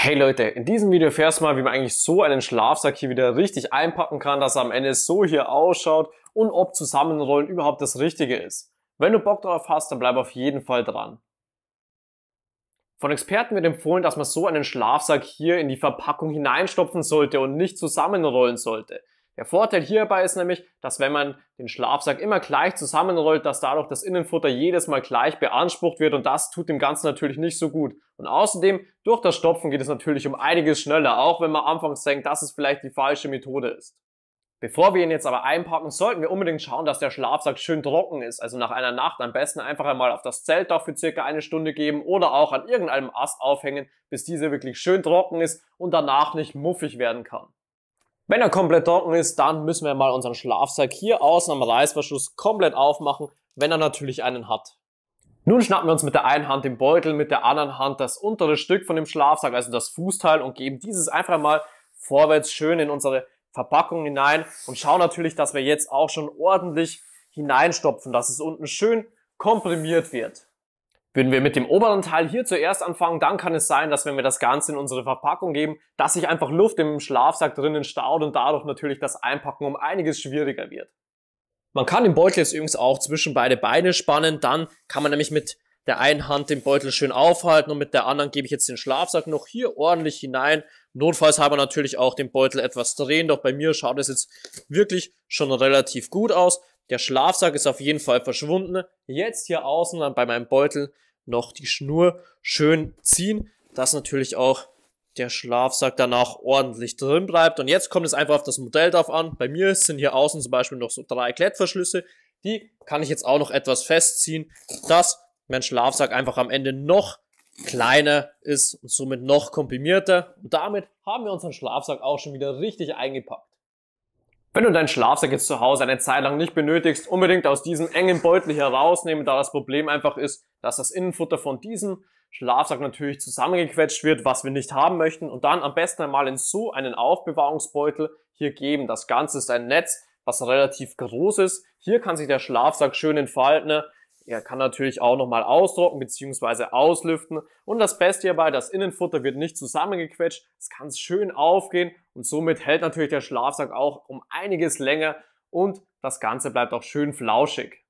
Hey Leute, in diesem Video erfährst du mal, wie man eigentlich so einen Schlafsack hier wieder richtig einpacken kann, dass er am Ende so hier ausschaut und ob Zusammenrollen überhaupt das Richtige ist. Wenn du Bock drauf hast, dann bleib auf jeden Fall dran. Von Experten wird empfohlen, dass man so einen Schlafsack hier in die Verpackung hineinstopfen sollte und nicht zusammenrollen sollte. Der Vorteil hierbei ist nämlich, dass wenn man den Schlafsack immer gleich zusammenrollt, dass dadurch das Innenfutter jedes Mal gleich beansprucht wird und das tut dem Ganzen natürlich nicht so gut. Und außerdem, durch das Stopfen geht es natürlich um einiges schneller, auch wenn man anfangs denkt, dass es vielleicht die falsche Methode ist. Bevor wir ihn jetzt aber einpacken, sollten wir unbedingt schauen, dass der Schlafsack schön trocken ist. Also nach einer Nacht am besten einfach einmal auf das Zeltdach für circa eine Stunde geben oder auch an irgendeinem Ast aufhängen, bis diese wirklich schön trocken ist und danach nicht muffig werden kann. Wenn er komplett trocken ist, dann müssen wir mal unseren Schlafsack hier außen am Reißverschluss komplett aufmachen, wenn er natürlich einen hat. Nun schnappen wir uns mit der einen Hand den Beutel, mit der anderen Hand das untere Stück von dem Schlafsack, also das Fußteil und geben dieses einfach mal vorwärts schön in unsere Verpackung hinein und schauen natürlich, dass wir jetzt auch schon ordentlich hineinstopfen, dass es unten schön komprimiert wird. Würden wir mit dem oberen Teil hier zuerst anfangen, dann kann es sein, dass wenn wir das Ganze in unsere Verpackung geben, dass sich einfach Luft im Schlafsack drinnen staut und dadurch natürlich das Einpacken um einiges schwieriger wird. Man kann den Beutel jetzt übrigens auch zwischen beide Beine spannen, dann kann man nämlich mit der einen Hand den Beutel schön aufhalten und mit der anderen gebe ich jetzt den Schlafsack noch hier ordentlich hinein. Notfalls habe natürlich auch den Beutel etwas drehen, doch bei mir schaut es jetzt wirklich schon relativ gut aus. Der Schlafsack ist auf jeden Fall verschwunden. Jetzt hier außen dann bei meinem Beutel noch die Schnur schön ziehen, dass natürlich auch der Schlafsack danach ordentlich drin bleibt. Und jetzt kommt es einfach auf das Modell drauf an. Bei mir sind hier außen zum Beispiel noch so drei Klettverschlüsse. Die kann ich jetzt auch noch etwas festziehen, dass mein Schlafsack einfach am Ende noch kleiner ist und somit noch komprimierter. Und damit haben wir unseren Schlafsack auch schon wieder richtig eingepackt. Wenn du deinen Schlafsack jetzt zu Hause eine Zeit lang nicht benötigst, unbedingt aus diesem engen Beutel hier rausnehmen, da das Problem einfach ist, dass das Innenfutter von diesem Schlafsack natürlich zusammengequetscht wird, was wir nicht haben möchten und dann am besten einmal in so einen Aufbewahrungsbeutel hier geben. Das Ganze ist ein Netz, was relativ groß ist. Hier kann sich der Schlafsack schön entfalten ne? Er kann natürlich auch nochmal austrocknen bzw. auslüften. Und das Beste hierbei, das Innenfutter wird nicht zusammengequetscht. Es kann schön aufgehen und somit hält natürlich der Schlafsack auch um einiges länger und das Ganze bleibt auch schön flauschig.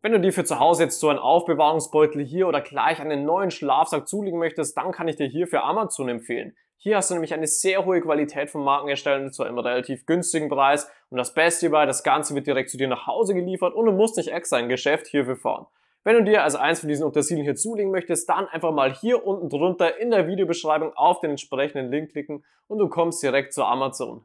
Wenn du dir für zu Hause jetzt so einen Aufbewahrungsbeutel hier oder gleich einen neuen Schlafsack zulegen möchtest, dann kann ich dir hier für Amazon empfehlen. Hier hast du nämlich eine sehr hohe Qualität von Markenherstellern zu einem relativ günstigen Preis und das Beste hierbei, das Ganze wird direkt zu dir nach Hause geliefert und du musst nicht extra ein Geschäft hierfür fahren. Wenn du dir also eins von diesen Untersilien hier zulegen möchtest, dann einfach mal hier unten drunter in der Videobeschreibung auf den entsprechenden Link klicken und du kommst direkt zu Amazon.